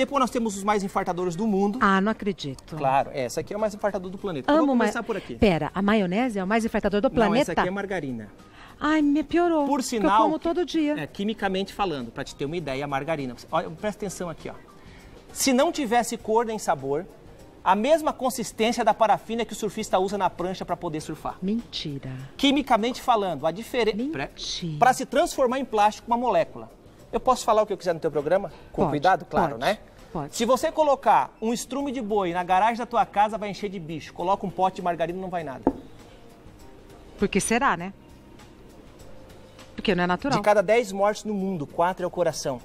Depois nós temos os mais infartadores do mundo. Ah, não acredito. Claro, essa aqui é o mais infartador do planeta. Amo vamos começar por aqui. Pera, a maionese é o mais infartador do planeta? Não, essa aqui é margarina. Ai, me piorou. Por sinal, eu como todo dia. É, quimicamente falando, para te ter uma ideia, a margarina. Olha, presta atenção aqui, ó. Se não tivesse cor nem sabor, a mesma consistência da parafina que o surfista usa na prancha para poder surfar. Mentira. Quimicamente falando, a diferença para se transformar em plástico uma molécula. Eu posso falar o que eu quiser no teu programa? Com pode, cuidado, claro, pode. né? Pode. Se você colocar um estrume de boi na garagem da tua casa, vai encher de bicho. Coloca um pote de margarina, não vai nada. Porque será, né? Porque não é natural. De cada 10 mortes no mundo, 4 é o coração.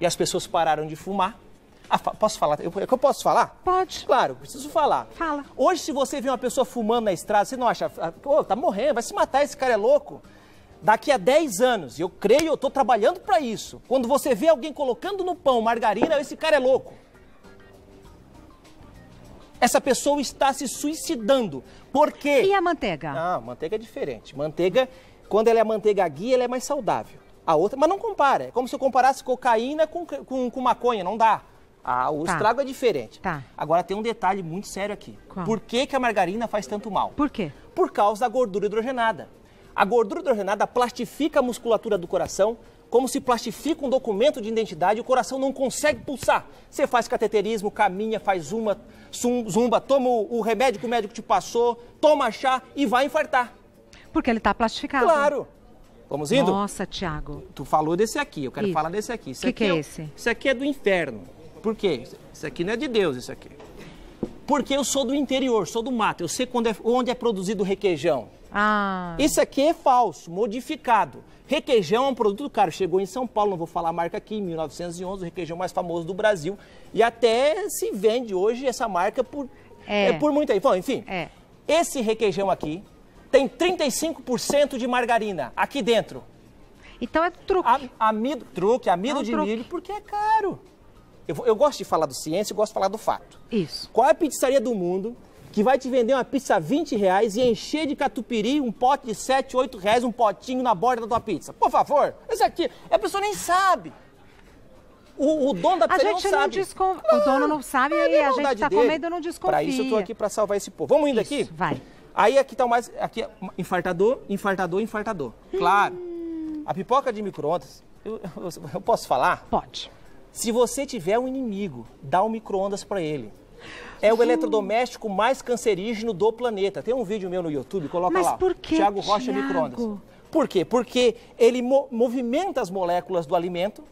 E as pessoas pararam de fumar. Ah, fa posso falar? Eu, eu posso falar? Pode. Claro, preciso falar. Fala. Hoje, se você vê uma pessoa fumando na estrada, você não acha, pô, ah, tá morrendo, vai se matar, esse cara é louco daqui a 10 anos, eu creio, eu estou trabalhando para isso. Quando você vê alguém colocando no pão margarina, esse cara é louco. Essa pessoa está se suicidando. Por quê? E a manteiga? Ah, manteiga é diferente. Manteiga, quando ela é manteiga guia, ela é mais saudável. A outra, mas não compara. É como se eu comparasse cocaína com, com, com maconha, não dá. Ah, o tá. estrago é diferente. Tá. Agora tem um detalhe muito sério aqui. Qual? Por que, que a margarina faz tanto mal? Por quê? Por causa da gordura hidrogenada. A gordura hidrogenada plastifica a musculatura do coração, como se plastifica um documento de identidade, o coração não consegue pulsar. Você faz cateterismo, caminha, faz uma, zumba, toma o remédio que o médico te passou, toma chá e vai infartar. Porque ele está plastificado. Claro. Vamos indo? Nossa, Tiago. Tu falou desse aqui, eu quero Isso. falar desse aqui. O que, que, é, é esse? Isso aqui é do inferno. Por quê? Isso aqui não é de Deus, isso aqui. Porque eu sou do interior, sou do mato, eu sei é, onde é produzido o requeijão ah. Isso aqui é falso, modificado. Requeijão é um produto caro. Chegou em São Paulo, não vou falar a marca aqui, em 1911, o requeijão mais famoso do Brasil. E até se vende hoje essa marca por, é. é por aí. Bom, enfim, é. esse requeijão aqui tem 35% de margarina aqui dentro. Então é truque. A, amido, truque, amido é um de truque. milho, porque é caro. Eu, eu gosto de falar do ciência, eu gosto de falar do fato. Isso. Qual é a pizzaria do mundo que vai te vender uma pizza a 20 reais e encher de catupiry um pote de 7, 8 reais, um potinho na borda da tua pizza. Por favor, esse aqui, a pessoa nem sabe. O, o dono da pizza não, não sabe. Descon... Não, o dono não sabe é e a gente tá dele. comendo não desconfia. Para isso eu tô aqui para salvar esse povo. Vamos indo isso, aqui? vai. Aí aqui é tá mais, aqui é infartador, infartador, infartador. Hum. Claro. A pipoca de micro-ondas, eu, eu, eu posso falar? Pode. Se você tiver um inimigo, dá um micro-ondas para ele. É o eletrodoméstico mais cancerígeno do planeta. Tem um vídeo meu no YouTube, coloca Mas lá. Por que, Tiago Rocha Microondas. Por quê? Porque ele mo movimenta as moléculas do alimento,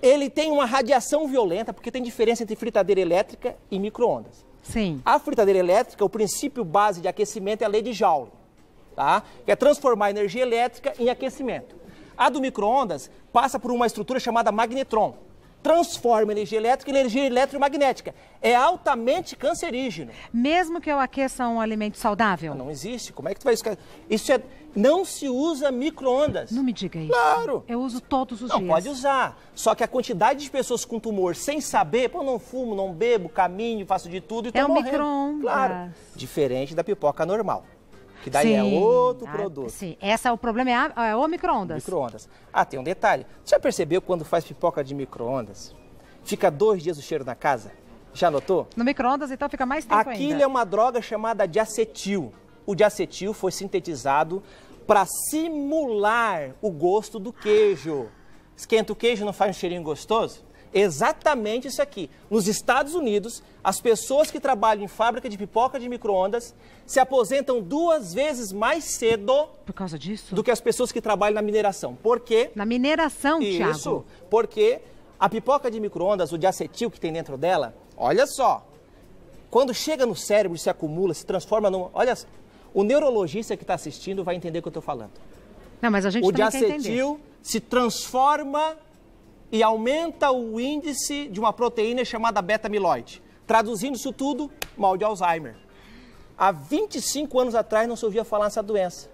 ele tem uma radiação violenta, porque tem diferença entre fritadeira elétrica e microondas. Sim. A fritadeira elétrica, o princípio base de aquecimento é a lei de Joule, tá? que é transformar energia elétrica em aquecimento. A do microondas passa por uma estrutura chamada magnetron transforma energia elétrica em energia eletromagnética. É altamente cancerígeno. Mesmo que eu aqueça um alimento saudável? Não, existe. Como é que tu vai... Isso é... Não se usa micro-ondas. Não me diga isso. Claro. Eu uso todos os não, dias. Não, pode usar. Só que a quantidade de pessoas com tumor sem saber, pô, não fumo, não bebo, caminho, faço de tudo e tô é um morrendo. É micro-ondas. Claro. Diferente da pipoca normal. Que daí é sim. é outro ah, produto. Ah, sim, essa, é o problema é, a, é o microondas. Microondas. Ah, tem um detalhe. Já percebeu quando faz pipoca de microondas? Fica dois dias o cheiro na casa? Já notou? No microondas então, fica mais tempo Aquilo ainda. é uma droga chamada diacetil. O diacetil foi sintetizado para simular o gosto do queijo. Esquenta o queijo, não faz um cheirinho gostoso? exatamente isso aqui. Nos Estados Unidos, as pessoas que trabalham em fábrica de pipoca de micro-ondas se aposentam duas vezes mais cedo. Por causa disso? Do que as pessoas que trabalham na mineração. Por quê? Na mineração, isso, Thiago. Isso. Porque a pipoca de micro-ondas, o diacetil que tem dentro dela, olha só. Quando chega no cérebro, se acumula, se transforma no Olha, o neurologista que está assistindo vai entender o que eu estou falando. Não, mas a gente o diacetil se transforma e aumenta o índice de uma proteína chamada beta-amiloide. Traduzindo isso tudo, mal de Alzheimer. Há 25 anos atrás não se ouvia falar nessa doença.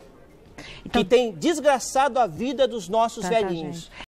Então... Que tem desgraçado a vida dos nossos tá, tá, velhinhos.